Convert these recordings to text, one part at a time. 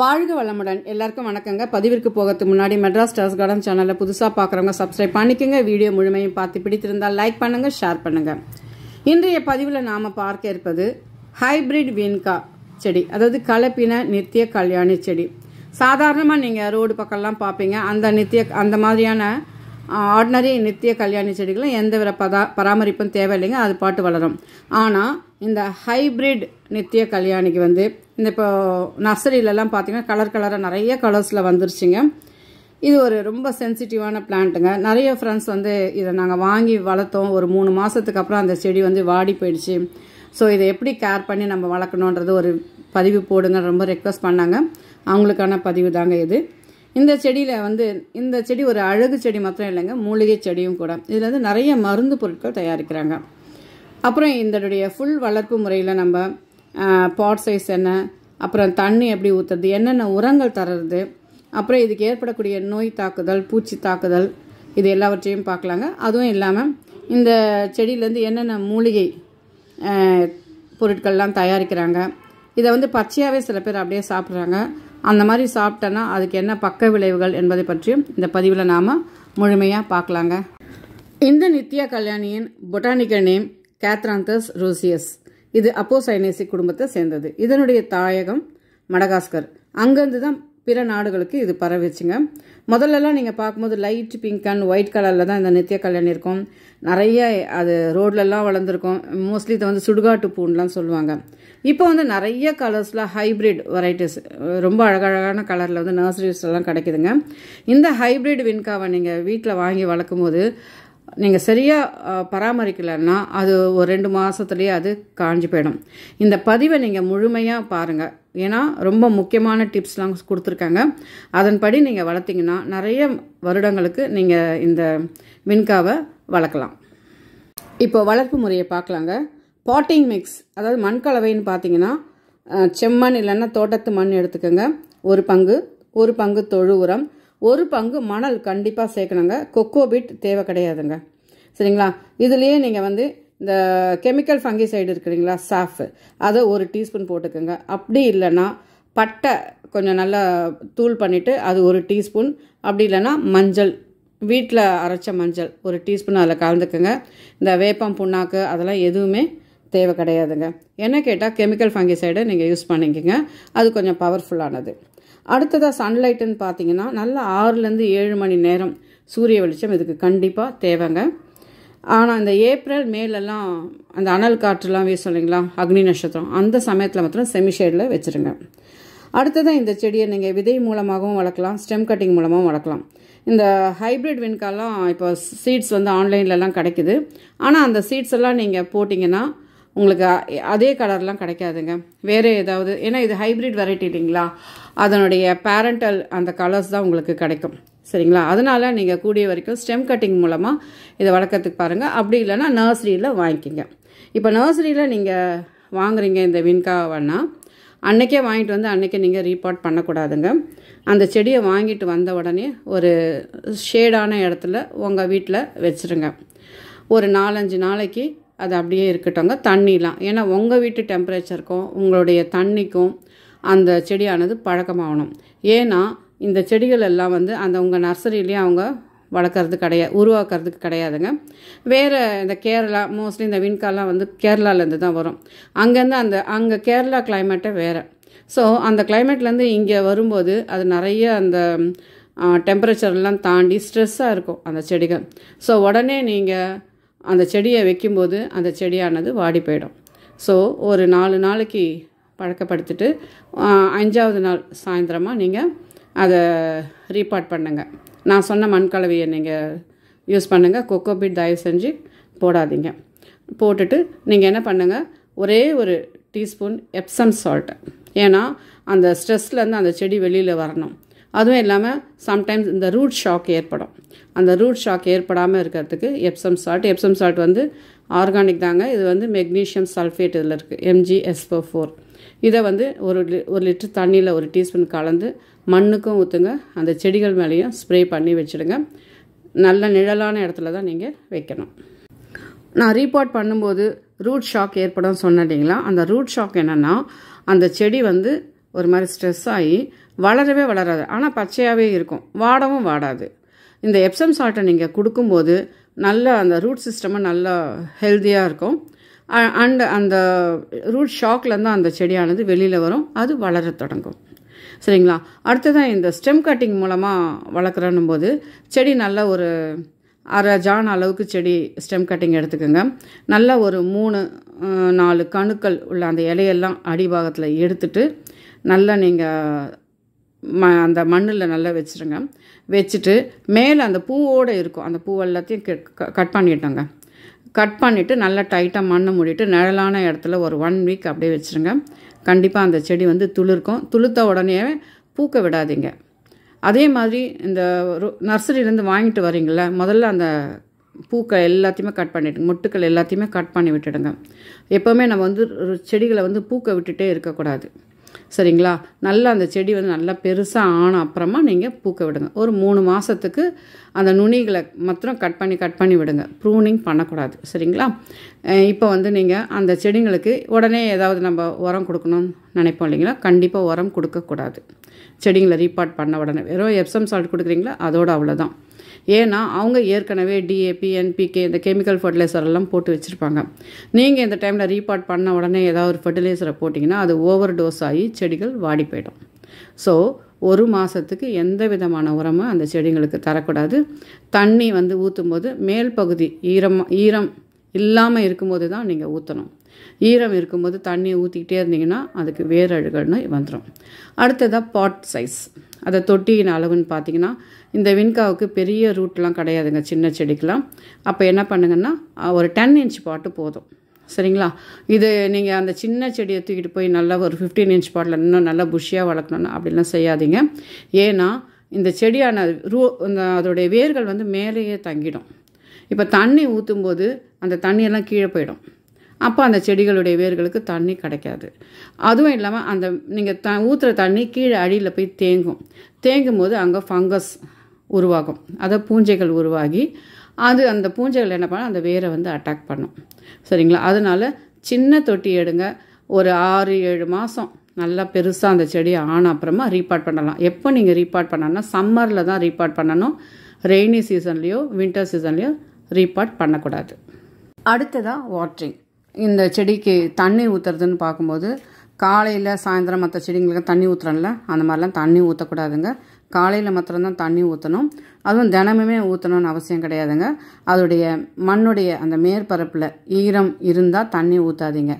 வாழ்க வளமுடன் எல்லாருக்கும் வணக்கங்க பதிவிற்கு போகிறதுக்கு முன்னாடி மெட்ராஸ் டாஸ் கார்டன் சேனலில் புதுசாக பார்க்குறவங்க சப்ஸ்கிரைப் பண்ணிக்கோங்க வீடியோ முழுமையும் பார்த்து பிடித்திருந்தால் லைக் பண்ணுங்கள் ஷேர் பண்ணுங்கள் இன்றைய பதிவில் நாம் பார்க்க இருப்பது ஹைப்ரிட் வீண்கா செடி அதாவது கலப்பின நித்திய கல்யாணி செடி சாதாரணமாக நீங்கள் ரோடு பக்கம்லாம் பார்ப்பீங்க அந்த நித்திய அந்த மாதிரியான ஆர்டினரி நித்திய கல்யாணி செடிகளும் எந்த வித பதா பராமரிப்பும் தேவையில்லைங்க அது பாட்டு வளரும் ஆனால் இந்த ஹைப்ரிட் நித்திய கல்யாணிக்கு வந்து இந்த இப்போ நர்சரியிலலாம் பார்த்தீங்கன்னா கலர் கலராக நிறைய கலர்ஸில் வந்துருச்சுங்க இது ஒரு ரொம்ப சென்சிட்டிவான பிளான்ட்டுங்க நிறைய ஃப்ரெண்ட்ஸ் வந்து இதை நாங்கள் வாங்கி வளர்த்தோம் ஒரு மூணு மாதத்துக்கு அப்புறம் அந்த செடி வந்து வாடி போயிடுச்சு ஸோ இதை எப்படி கேர் பண்ணி நம்ம வளர்க்கணுன்றது ஒரு பதிவு போடுங்க ரொம்ப ரெக்வஸ்ட் பண்ணாங்க அவங்களுக்கான பதிவு தாங்க இது இந்த செடியில் வந்து இந்த செடி ஒரு அழகு செடி மாத்திரம் இல்லைங்க மூலிகை செடியும் கூட இதில் வந்து நிறைய மருந்து பொருட்கள் தயாரிக்கிறாங்க அப்புறம் இதனுடைய ஃபுல் வளர்ப்பு முறையில் நம்ம பாட் சைஸ் என்ன அப்புறம் தண்ணி எப்படி ஊற்றுறது என்னென்ன உரங்கள் தர்றது அப்புறம் இதுக்கு ஏற்படக்கூடிய நோய் தாக்குதல் பூச்சி தாக்குதல் இது எல்லாவற்றையும் பார்க்கலாங்க அதுவும் இல்லாமல் இந்த செடியிலேருந்து என்னென்ன மூலிகை பொருட்கள்லாம் தயாரிக்கிறாங்க இதை வந்து பச்சையாகவே சில பேர் அப்படியே சாப்பிட்றாங்க அந்த மாதிரி சாப்பிட்டோன்னா அதுக்கு என்ன பக்க விளைவுகள் என்பதை பற்றியும் இந்த பதிவில் நாம் முழுமையாக பார்க்கலாங்க இந்த நித்யா கல்யாணியின் பொட்டானிக்கல் நேம் கேத்ராந்தஸ் ரோசியஸ் இது அப்போ சைனேசி குடும்பத்தை சேர்ந்தது இதனுடைய தாயகம் மடகாஸ்கர் அங்கேருந்து தான் பிற நாடுகளுக்கு இது பரவிச்சுங்க முதல்லலாம் நீங்கள் பார்க்கும்போது லைட் பிங்க் அண்ட் ஒயிட் கலரில் தான் இந்த நித்திய கல்யாணி இருக்கும் நிறைய அது ரோட்லலாம் வளர்ந்துருக்கும் மோஸ்ட்லி இதை வந்து சுடுகாட்டு பூன்லாம் சொல்லுவாங்க இப்போ வந்து நிறைய கலர்ஸில் ஹைப்ரிட் வெரைட்டிஸ் ரொம்ப அழகழகான கலரில் வந்து நர்சரிஸ்லாம் கிடைக்குதுங்க இந்த ஹைப்ரிட் வின்காவை நீங்கள் வீட்டில் வாங்கி வளர்க்கும் போது நீங்கள் சரியாக பராமரிக்கலைன்னா அது ஒரு ரெண்டு மாதத்துலேயே அது காஞ்சி போயிடும் இந்த பதிவை நீங்கள் முழுமையாக பாருங்கள் ஏன்னா ரொம்ப முக்கியமான டிப்ஸ்லாம் கொடுத்துருக்காங்க அதன்படி நீங்கள் வளர்த்திங்கன்னா நிறைய வருடங்களுக்கு நீங்கள் இந்த மின்காவை வளர்க்கலாம் இப்போ வளர்ப்பு முறையை பார்க்கலாங்க பாட்டிங் மிக்ஸ் அதாவது மண் கலவைன்னு பார்த்தீங்கன்னா செம்மண் இல்லைன்னா தோட்டத்து மண் எடுத்துக்கோங்க ஒரு பங்கு ஒரு பங்கு தொழு உரம் ஒரு பங்கு மணல் கண்டிப்பாக சேர்க்கணுங்க கொக்கோபிட் தேவை கிடையாதுங்க சரிங்களா இதுலேயே நீங்கள் வந்து இந்த கெமிக்கல் ஃபங்கிசைடு இருக்குதுங்களா சாஃபு அதை ஒரு டீஸ்பூன் போட்டுக்கோங்க அப்படி இல்லைன்னா பட்டை கொஞ்சம் நல்லா தூள் பண்ணிவிட்டு அது ஒரு டீஸ்பூன் அப்படி இல்லைன்னா மஞ்சள் வீட்டில் அரைச்ச மஞ்சள் ஒரு டீஸ்பூன் அதில் கலந்துக்குங்க இந்த வேப்பம் புண்ணாக்கு அதெல்லாம் எதுவுமே தேவை கிடையாதுங்க என்ன கேட்டால் கெமிக்கல் ஃபங்கிசைடை நீங்கள் யூஸ் பண்ணிக்கோங்க அது கொஞ்சம் பவர்ஃபுல்லானது அடுத்ததாக சன்லைட்டுன்னு பார்த்தீங்கன்னா நல்லா ஆறுலேருந்து ஏழு மணி நேரம் சூரிய வெளிச்சம் இதுக்கு கண்டிப்பாக தேவைங்க ஆனால் இந்த ஏப்ரல் மேலெல்லாம் அந்த அனல் காற்றுலாம் வீசும் இல்லைங்களா அக்னி நட்சத்திரம் அந்த சமயத்தில் மாத்திரம் செமி ஷேடில் வச்சுருங்க அடுத்ததான் இந்த செடியை நீங்கள் விதை மூலமாகவும் வளர்க்கலாம் ஸ்டெம் கட்டிங் மூலமாகவும் வளர்க்கலாம் இந்த ஹைப்ரிட் வின்காலாம் இப்போ சீட்ஸ் வந்து ஆன்லைன்லலாம் கிடைக்குது ஆனால் அந்த சீட்ஸ் எல்லாம் நீங்கள் போட்டிங்கன்னா உங்களுக்கு அதே கலர்லாம் கிடைக்காதுங்க வேறு ஏதாவது ஏன்னா இது ஹைப்ரிட் வெரைட்டி இல்லைங்களா அதனுடைய பேரண்டல் அந்த கலர்ஸ் தான் உங்களுக்கு கிடைக்கும் சரிங்களா அதனால் நீங்கள் கூடிய வரைக்கும் ஸ்டெம் கட்டிங் மூலமாக இதை வளர்க்குறதுக்கு பாருங்கள் அப்படி இல்லைன்னா நர்சரியில் வாங்கிக்கிங்க இப்போ நர்சரியில் நீங்கள் வாங்குறீங்க இந்த வின்காவன்னா அன்றைக்கே வாங்கிட்டு வந்து அன்றைக்கே நீங்கள் ரீபார்ட் பண்ணக்கூடாதுங்க அந்த செடியை வாங்கிட்டு வந்த உடனே ஒரு ஷேடான இடத்துல உங்கள் வீட்டில் வச்சுருங்க ஒரு நாலஞ்சு நாளைக்கு அது அப்படியே இருக்கட்டோங்க தண்ணிலாம் ஏன்னா உங்கள் வீட்டு டெம்பரேச்சருக்கும் உங்களுடைய தண்ணிக்கும் அந்த செடியானது பழக்கமாகணும் ஏன்னா இந்த செடிகள் எல்லாம் வந்து அந்த உங்கள் நர்சரிலேயே அவங்க வளர்க்குறது கிடையாது உருவாக்குறதுக்கு கிடையாதுங்க வேறு இந்த கேரளா மோஸ்ட்லி இந்த விண்காலாம் வந்து கேரளாவிலேருந்து தான் வரும் அங்கேருந்து அந்த அங்கே கேரளா கிளைமேட்டே வேறு ஸோ அந்த கிளைமேட்லேருந்து இங்கே வரும்போது அது நிறைய அந்த டெம்பரேச்சர்லாம் தாண்டி ஸ்ட்ரெஸ்ஸாக இருக்கும் அந்த செடிகள் ஸோ உடனே நீங்கள் அந்த செடியை வைக்கும்போது அந்த செடியானது வாடி போயிடும் ஸோ ஒரு நாலு நாளைக்கு பழக்கப்படுத்திட்டு அஞ்சாவது நாள் சாயந்தரமாக நீங்கள் அதை ரீபார்ட் பண்ணுங்கள் நான் சொன்ன மண்கலவையை நீங்கள் யூஸ் பண்ணுங்கள் கொக்கோ பீட் தயவு செஞ்சு போடாதீங்க போட்டுட்டு நீங்கள் என்ன பண்ணுங்கள் ஒரே ஒரு டீஸ்பூன் எப்சம் சால்ட்டு ஏன்னா அந்த ஸ்ட்ரெஸ்லேருந்து அந்த செடி வெளியில் வரணும் அதுவும் இல்லாமல் சம்டைம்ஸ் இந்த ரூட் ஷாக் ஏற்படும் அந்த ரூட் ஷாக் ஏற்படாமல் இருக்கிறதுக்கு எப்சம் சால்ட் எப்சம் சால்ட் வந்து ஆர்கானிக் தாங்க இது வந்து மெக்னீஷியம் சல்ஃபேட் இதில் இருக்குது எம்ஜிஎஸ்போ ஃபோர் இதை வந்து ஒரு ஒரு லிட்டர் தண்ணியில் ஒரு டீஸ்பூன் கலந்து மண்ணுக்கும் ஊற்றுங்க அந்த செடிகள் மேலேயும் ஸ்ப்ரே பண்ணி வச்சுடுங்க நல்ல நிழலான இடத்துல தான் நீங்கள் வைக்கணும் நான் ரீபாட் பண்ணும்போது ரூட் ஷாக் ஏற்படும் சொன்னேன் இல்லைங்களா அந்த ரூட் ஷாக் என்னென்னா அந்த செடி வந்து ஒரு மாதிரி ஸ்ட்ரெஸ் ஆகி வளரவே வளராது ஆனால் பச்சையாகவே இருக்கும் வாடவும் வாடாது இந்த எப்சம் சால்ட்டை நீங்கள் கொடுக்கும்போது நல்ல அந்த ரூட் சிஸ்டமும் நல்லா ஹெல்த்தியாக இருக்கும் அண்டு அந்த ரூட் ஷாக்லேருந்து அந்த செடியானது வெளியில் வரும் அது வளர தொடங்கும் சரிங்களா அடுத்ததான் இந்த ஸ்டெம் கட்டிங் மூலமாக வளர்க்குறன்னும் போது செடி நல்ல ஒரு அரை ஜான் அளவுக்கு செடி ஸ்டெம் கட்டிங் எடுத்துக்கோங்க நல்லா ஒரு மூணு நாலு கணுக்கள் உள்ள அந்த இலையெல்லாம் அடிபாகத்தில் எடுத்துட்டு நல்லா நீங்கள் ம அந்த மண்ணில் நல்லா வச்சுருங்க வச்சுட்டு மேலே அந்த பூவோடு இருக்கும் அந்த பூ எல்லாத்தையும் கட் பண்ணிட்டோங்க கட் பண்ணிவிட்டு நல்லா டைட்டாக மண்ணை மூடிட்டு நிழலான இடத்துல ஒரு ஒன் வீக் அப்படியே வச்சுருங்க கண்டிப்பாக அந்த செடி வந்து துளிர்க்கும் துளுத்த உடனே பூக்க விடாதீங்க அதே மாதிரி இந்த நர்சரியிலேருந்து வாங்கிட்டு வரீங்கள முதல்ல அந்த பூக்கள் எல்லாத்தையுமே கட் பண்ணிவிடுங்க மொட்டுக்கள் எல்லாத்தையுமே கட் பண்ணி விட்டுடுங்க எப்போவுமே நம்ம வந்து செடிகளை வந்து பூக்க விட்டுட்டே இருக்கக்கூடாது சரிங்களா நல்லா அந்த செடி வந்து நல்லா பெருசாக ஆன அப்புறமா நீங்கள் பூக்க விடுங்க ஒரு மூணு மாதத்துக்கு அந்த நுனிகளை மாத்திரம் கட் பண்ணி கட் பண்ணி விடுங்க ப்ரூனிங் பண்ணக்கூடாது சரிங்களா இப்போ வந்து நீங்கள் அந்த செடிங்களுக்கு உடனே ஏதாவது நம்ம உரம் கொடுக்கணும்னு நினைப்போம் இல்லைங்களா கண்டிப்பாக உரம் கொடுக்கக்கூடாது செடிங்களை ரீபார்ட் பண்ண உடனே வெறும் எப்சம் சால்ட் கொடுக்குறீங்களா அதோட அவ்வளோதான் ஏன்னா அவங்க ஏற்கனவே டிஏபி என்பிகே இந்த கெமிக்கல் ஃபர்டிலைசர் எல்லாம் போட்டு வச்சுருப்பாங்க நீங்கள் இந்த டைமில் ரீபார்ட் பண்ண உடனே ஏதாவது ஒரு ஃபர்டிலைசரை போட்டிங்கன்னா அது ஓவர் டோஸ் ஆகி செடிகள் வாடி போயிடும் ஸோ ஒரு மாதத்துக்கு எந்த விதமான உரமும் அந்த செடிங்களுக்கு தரக்கூடாது தண்ணி வந்து ஊற்றும் போது மேல் பகுதி ஈரம் ஈரம் இல்லாமல் இருக்கும்போது தான் நீங்கள் ஊற்றணும் ஈரம் இருக்கும்போது தண்ணியை ஊற்றிக்கிட்டே இருந்தீங்கன்னா அதுக்கு வேர் அழுகல்னு வந்துடும் அடுத்ததாக பாட் சைஸ் அதை தொட்டியின் அளவுன்னு பார்த்தீங்கன்னா இந்த வின்காவுக்கு பெரிய ரூட்லாம் கிடையாதுங்க சின்ன செடிக்கெலாம் அப்போ என்ன பண்ணுங்கன்னா ஒரு டென் இன்ச் பாட்டு போதும் சரிங்களா இது நீங்கள் அந்த சின்ன செடியை தூக்கிட்டு போய் நல்லா ஒரு ஃபிஃப்டீன் இன்ச் பாட்டில் இன்னும் நல்லா புஷியாக வளர்க்கணும்னு அப்படிலாம் செய்யாதீங்க ஏன்னா இந்த செடியான ரூ இந்த அதோடைய வேர்கள் வந்து மேலேயே தங்கிடும் இப்போ தண்ணி ஊற்றும் போது அந்த தண்ணியெல்லாம் கீழே போயிடும் அப்போ அந்த செடிகளுடைய வேர்களுக்கு தண்ணி கிடைக்காது அதுவும் இல்லாமல் அந்த நீங்கள் த ஊற்றுற தண்ணி கீழே அடியில் போய் தேங்கும் தேங்கும் போது அங்கே ஃபங்கஸ் உருவாகும் அதை பூஞ்சைகள் உருவாகி அது அந்த பூஞ்சைகள் என்ன பண்ணால் அந்த வேரை வந்து அட்டாக் பண்ணும் சரிங்களா அதனால் சின்ன தொட்டி எடுங்க ஒரு ஆறு ஏழு மாதம் நல்லா பெருசாக அந்த செடியை ஆன அப்புறமா ரீபார்ட் பண்ணலாம் எப்போ நீங்கள் ரீபார்ட் பண்ணணும்னா சம்மரில் தான் ரீபார்ட் பண்ணணும் ரெய்னி சீசன்லேயோ வின்டர் சீசன்லேயோ ரீபார்ட் பண்ணக்கூடாது அடுத்ததாக வாட்ரிங் இந்த செடிக்கு தண்ணி ஊற்றுறதுன்னு பார்க்கும்போது காலையில் சாயந்தரம் மற்ற செடிங்களுக்கு தண்ணி ஊற்றுறோம்ல அந்த மாதிரிலாம் தண்ணி ஊற்றக்கூடாதுங்க காலையில் மாத்திரம்தான் தண்ணி ஊற்றணும் அதுவும் தினமுமே ஊற்றணும்னு அவசியம் கிடையாதுங்க அதோடைய மண்ணுடைய அந்த மேற்பரப்பில் ஈரம் இருந்தால் தண்ணி ஊற்றாதீங்க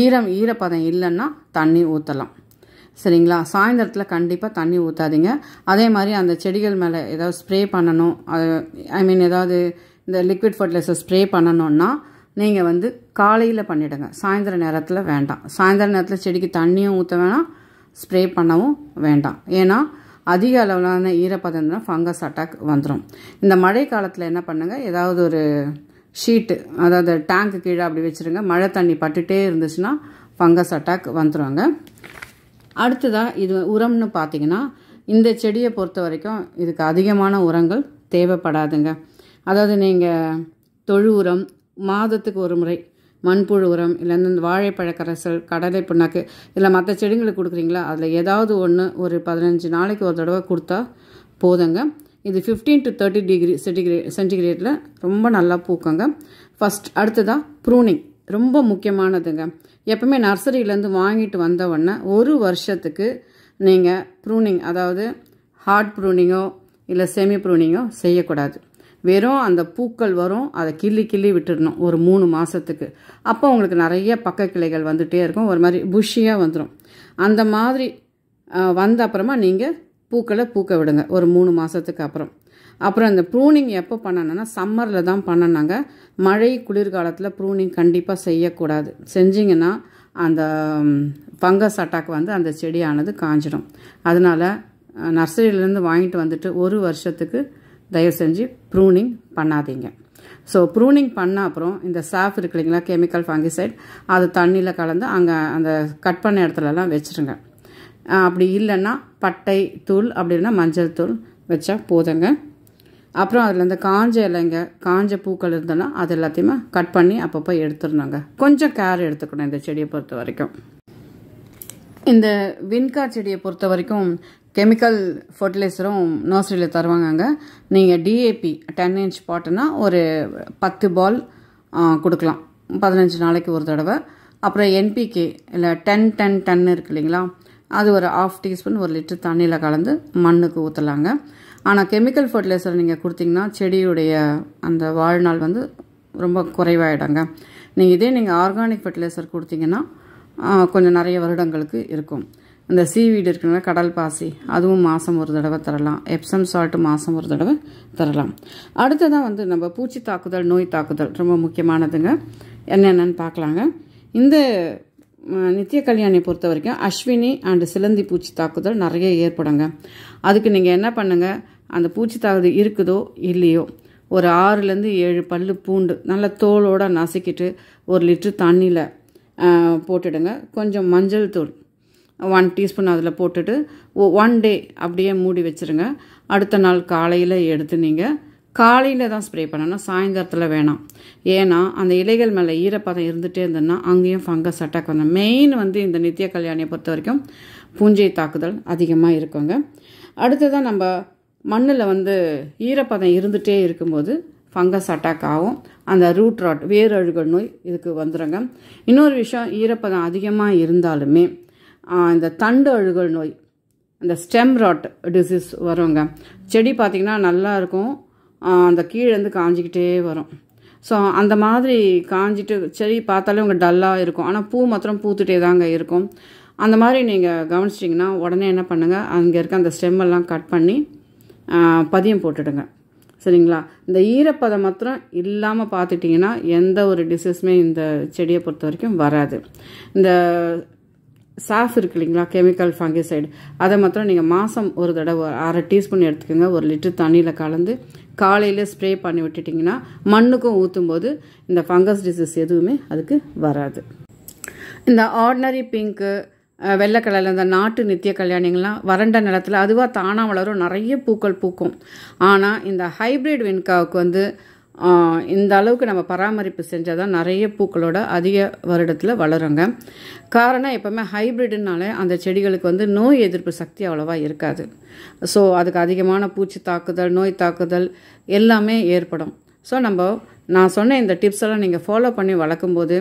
ஈரம் ஈரப்பதம் இல்லைன்னா தண்ணி ஊற்றலாம் சரிங்களா சாயந்தரத்தில் கண்டிப்பாக தண்ணி ஊற்றாதீங்க அதே மாதிரி அந்த செடிகள் மேலே ஏதாவது ஸ்ப்ரே பண்ணணும் ஐ மீன் ஏதாவது இந்த லிக்விட் ஃபர்டிலைசர் ஸ்ப்ரே பண்ணணுன்னா நீங்கள் வந்து காலையில் பண்ணிவிடுங்க சாயந்தர நேரத்தில் வேண்டாம் சாயந்தர நேரத்தில் செடிக்கு தண்ணியும் ஊற்ற வேணாம் ஸ்ப்ரே பண்ணவும் வேண்டாம் ஏன்னா அதிக அளவிலான ஈரப்பதம் தான் ஃபங்கஸ் அட்டாக் வந்துடும் இந்த மழை காலத்தில் என்ன பண்ணுங்கள் ஏதாவது ஒரு ஷீட்டு அதாவது டேங்க்கு கீழே அப்படி வச்சுருங்க மழை தண்ணி பட்டுகிட்டே இருந்துச்சுன்னா ஃபங்கஸ் அட்டாக் வந்துடுவாங்க அடுத்ததாக இது உரம்னு பார்த்தீங்கன்னா இந்த செடியை பொறுத்த வரைக்கும் இதுக்கு அதிகமான உரங்கள் தேவைப்படாதுங்க அதாவது நீங்கள் தொழு உரம் மாதத்துக்கு ஒரு முறை மண்புழு உரம் இல்லை இந்த வாழைப்பழக்கரைசல் கடலை புண்ணாக்கு இல்லை மற்ற செடிங்களுக்கு கொடுக்குறீங்களா அதில் ஏதாவது ஒன்று ஒரு பதினஞ்சு நாளைக்கு ஒரு தடவை கொடுத்தா போதுங்க இது fifteen to thirty degree centigrade சென்டிகிரேட்டில் ரொம்ப நல்லா பூக்குங்க ஃபஸ்ட் அடுத்ததாக ப்ரூனிங் ரொம்ப முக்கியமானதுங்க எப்பவுமே நர்சரியிலேருந்து வாங்கிட்டு வந்தவொடனே ஒரு வருஷத்துக்கு நீங்கள் ப்ரூனிங் அதாவது ஹார்ட் ப்ரூனிங்கோ இல்லை செமி ப்ரூனிங்கோ செய்யக்கூடாது வெறும் அந்த பூக்கள் வரும் அதை கிள்ளி கிள்ளி விட்டுடணும் ஒரு மூணு மாதத்துக்கு அப்போ உங்களுக்கு நிறைய பக்க கிளைகள் வந்துகிட்டே இருக்கும் ஒரு மாதிரி புஷியாக வந்துடும் அந்த மாதிரி வந்த அப்புறமா நீங்கள் பூக்களை பூக்க விடுங்க ஒரு மூணு மாதத்துக்கு அப்புறம் அப்புறம் இந்த ப்ரூனிங் எப்போ பண்ணணும்னா சம்மரில் தான் பண்ணணாங்க மழை குளிர்காலத்தில் ப்ரூனிங் கண்டிப்பாக செய்யக்கூடாது செஞ்சிங்கன்னா அந்த ஃபங்கஸ் அட்டாக் வந்து அந்த செடியானது காஞ்சிடும் அதனால் நர்சரியிலேருந்து வாங்கிட்டு வந்துட்டு ஒரு வருஷத்துக்கு தயவு செஞ்சு ப்ரூனிங் பண்ணாதீங்க ஸோ ப்ரூனிங் பண்ண அப்புறம் இந்த சாஃப் இருக்கு இல்லைங்களா கெமிக்கல் ஃபங்கிசைட் அது தண்ணியில் கலந்து அங்கே அந்த கட் பண்ண இடத்துலலாம் வச்சுருங்க அப்படி இல்லைன்னா பட்டை தூள் அப்படின்னா மஞ்சள் தூள் வச்சா போதுங்க அப்புறம் அதில் இந்த காஞ்ச இலைங்க காஞ்ச பூக்கள் இருந்ததுன்னா அது எல்லாத்தையுமே கட் பண்ணி அப்பப்போ எடுத்துடணுங்க கொஞ்சம் கேர் எடுத்துக்கணும் இந்த செடியை பொறுத்த வரைக்கும் இந்த வின்கா செடியை பொறுத்த வரைக்கும் கெமிக்கல் ஃபர்டிலைசரும் நர்சரியில் தருவாங்க அங்கே நீங்கள் டிஏபி டென் இன்ச் பாட்டுனா ஒரு பத்து பால் கொடுக்கலாம் பதினஞ்சு நாளைக்கு ஒரு தடவை அப்புறம் என்பிகே இல்லை டென் டென் டென்னு இருக்கு இல்லைங்களா அது ஒரு ஆஃப் டீஸ்பூன் ஒரு லிட்டர் தண்ணியில் கலந்து மண்ணுக்கு ஊற்றலாங்க ஆனால் கெமிக்கல் ஃபர்டிலைசர் நீங்கள் கொடுத்தீங்கன்னா செடியுடைய அந்த வாழ்நாள் வந்து ரொம்ப குறைவாயிடுங்க நீங்கள் இதே நீங்கள் ஆர்கானிக் ஃபர்டிலைசர் கொடுத்தீங்கன்னா கொஞ்சம் நிறைய வருடங்களுக்கு இருக்கும் இந்த சீவீடு இருக்கிறனால கடல் பாசி அதுவும் மாதம் ஒரு தடவை தரலாம் எப்சம் சால்ட்டு மாதம் ஒரு தடவை தரலாம் அடுத்ததான் வந்து நம்ம பூச்சி தாக்குதல் நோய் தாக்குதல் ரொம்ப முக்கியமானதுங்க என்னென்னு பார்க்கலாங்க இந்த நித்திய கல்யாணியை பொறுத்த வரைக்கும் அஸ்வினி அண்டு சிலந்தி பூச்சி தாக்குதல் நிறைய ஏற்படுங்க அதுக்கு நீங்கள் என்ன பண்ணுங்கள் அந்த பூச்சி தாக்குதல் இருக்குதோ இல்லையோ ஒரு ஆறுலேருந்து ஏழு பல் பூண்டு நல்ல தோலோடு நசுக்கிட்டு ஒரு லிட்ரு தண்ணியில் போட்டுடுங்க கொஞ்சம் மஞ்சள் தூள் ஒன் டீஸ்பூன் அதில் போட்டுட்டு ஒன் டே அப்படியே மூடி வச்சுருங்க அடுத்த நாள் காலையில் எடுத்து நீங்கள் காலையில் தான் ஸ்ப்ரே பண்ணணும் சாயந்தரத்தில் வேணாம் ஏன்னா அந்த இலைகள் மேலே ஈரப்பதம் இருந்துகிட்டே இருந்ததுன்னா அங்கேயும் ஃபங்கஸ் அட்டாக் வந்தோம் மெயின் வந்து இந்த நித்திய கல்யாணியை பொறுத்த வரைக்கும் பூஞ்சை தாக்குதல் அதிகமாக இருக்குங்க அடுத்ததான் நம்ம மண்ணில் வந்து ஈரப்பதம் இருந்துகிட்டே இருக்கும்போது ஃபங்கஸ் அட்டாக் ஆகும் அந்த ரூட் ராட் வேரழுகல் நோய் இதுக்கு வந்துடுங்க இன்னொரு விஷயம் ஈரப்பதம் அதிகமாக இருந்தாலுமே இந்த தண்டு அழுகல் நோய் அந்த ஸ்டெம் ராட் டிசீஸ் வருங்க செடி பார்த்திங்கன்னா நல்லாயிருக்கும் அந்த கீழேருந்து காஞ்சிக்கிட்டே வரும் ஸோ அந்த மாதிரி காஞ்சிட்டு செடி பார்த்தாலே உங்கள் டல்லாக இருக்கும் ஆனால் பூ மாத்திரம் பூத்துட்டே தாங்க இருக்கும் அந்த மாதிரி நீங்கள் கவனிச்சிட்டிங்கன்னா உடனே என்ன பண்ணுங்கள் அங்கே இருக்க அந்த ஸ்டெம்மெல்லாம் கட் பண்ணி பதியம் போட்டுடுங்க சரிங்களா இந்த ஈரப்பதம் மாத்திரம் இல்லாமல் பார்த்துட்டிங்கன்னா எந்த ஒரு டிசீஸுமே இந்த செடியை பொறுத்த வரைக்கும் வராது இந்த சாஃப் இருக்கு இல்லைங்களா கெமிக்கல் ஃபங்கிசைடு அதை மாத்திரம் நீங்கள் மாதம் ஒரு தடவை அரை டீஸ்பூன் எடுத்துக்கோங்க ஒரு லிட்டர் தண்ணியில் கலந்து காலையில் ஸ்ப்ரே பண்ணி விட்டுட்டிங்கன்னா மண்ணுக்கும் ஊற்றும் போது இந்த ஃபங்கஸ் டிசீஸ் எதுவுமே அதுக்கு வராது இந்த ஆர்டினரி பிங்க்கு வெள்ளை கலரில் இந்த நாட்டு நித்திய கல்யாணிங்கள்லாம் வறண்ட நிலத்தில் அதுவாக தானாக வளரும் நிறைய பூக்கள் பூக்கும் ஆனால் இந்த ஹைப்ரிட் வெண்காவுக்கு வந்து இந்த அளவுக்கு நம்ம பராமரிப்பு செஞ்சால் தான் நிறைய பூக்களோட அதிக வருடத்தில் வளருங்க காரணம் எப்போவுமே ஹைப்ரிட்னாலே அந்த செடிகளுக்கு வந்து நோய் எதிர்ப்பு சக்தி அவ்வளோவா இருக்காது ஸோ அதுக்கு அதிகமான பூச்சி தாக்குதல் நோய் தாக்குதல் எல்லாமே ஏற்படும் ஸோ நம்ம நான் சொன்ன இந்த டிப்ஸ் எல்லாம் நீங்கள் ஃபாலோ பண்ணி வளர்க்கும்போது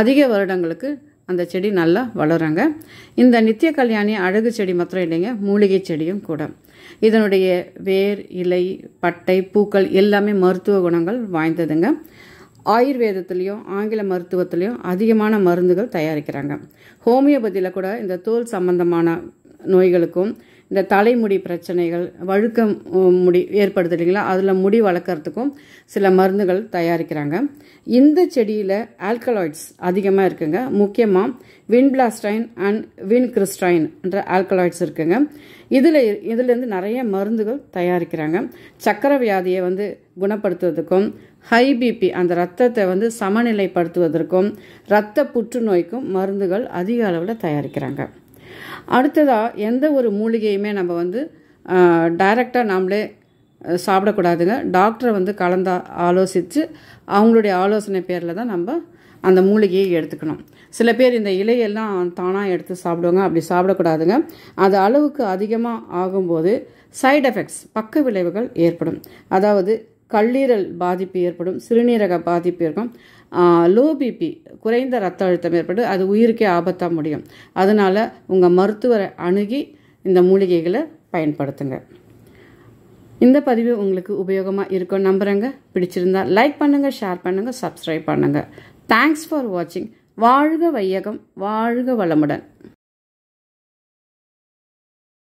அதிக வருடங்களுக்கு அந்த செடி நல்லா வளருங்க இந்த நித்திய கல்யாணி அழகு செடி மாத்திரம் இல்லைங்க மூலிகை செடியும் கூட இதனுடைய வேர் இலை பட்டை பூக்கள் எல்லாமே மருத்துவ குணங்கள் வாய்ந்ததுங்க ஆயுர்வேதத்துலேயும் ஆங்கில மருத்துவத்துலேயும் அதிகமான மருந்துகள் தயாரிக்கிறாங்க ஹோமியோபதியில் கூட இந்த தோல் சம்பந்தமான நோய்களுக்கும் இந்த தலைமுடி பிரச்சனைகள் வழுக்க முடி ஏற்படுது இல்லைங்களா அதில் முடி வளர்க்குறதுக்கும் சில மருந்துகள் தயாரிக்கிறாங்க இந்த செடியில் ஆல்கலாய்ட்ஸ் அதிகமாக இருக்குங்க முக்கியமாக வின் பிளாஸ்டைன் அண்ட் வின் என்ற ஆல்கலாய்ட்ஸ் இருக்குங்க இதில் இதுலேருந்து நிறைய மருந்துகள் தயாரிக்கிறாங்க சக்கர வியாதியை வந்து குணப்படுத்துவதற்கும் ஹை பிபி அந்த ரத்தத்தை வந்து சமநிலைப்படுத்துவதற்கும் இரத்த புற்றுநோய்க்கும் மருந்துகள் அதிக அளவில் தயாரிக்கிறாங்க அடுத்ததாக எந்த ஒரு மூலிகையுமே நம்ம வந்து டைரெக்டாக நம்மளே சாப்பிடக்கூடாதுங்க டாக்டரை வந்து கலந்து ஆலோசித்து அவங்களுடைய ஆலோசனை பேரில் தான் நம்ம அந்த மூலிகையை எடுத்துக்கணும் சில பேர் இந்த இலையெல்லாம் தானாக எடுத்து சாப்பிடுவாங்க அப்படி சாப்பிடக்கூடாதுங்க அது அளவுக்கு அதிகமாக ஆகும்போது சைடு எஃபெக்ட்ஸ் பக்க விளைவுகள் ஏற்படும் அதாவது கல்லீரல் பாதிப்பு ஏற்படும் சிறுநீரக பாதிப்பு இருக்கும் லோ பிபி குறைந்த ரத்த அழுத்தம் ஏற்படும் அது உயிருக்கே ஆபத்தாக முடியும் அதனால் உங்கள் மருத்துவரை அணுகி இந்த மூலிகைகளை பயன்படுத்துங்க இந்த பதிவு உங்களுக்கு உபயோகமாக இருக்கும் நம்புகிறேங்க பிடிச்சிருந்தா லைக் பண்ணுங்கள் ஷேர் பண்ணுங்கள் சப்ஸ்கிரைப் பண்ணுங்கள் தேங்க்ஸ் ஃபார் வாட்சிங் வாழ்க வையகம் வாழ்க வளமுடன்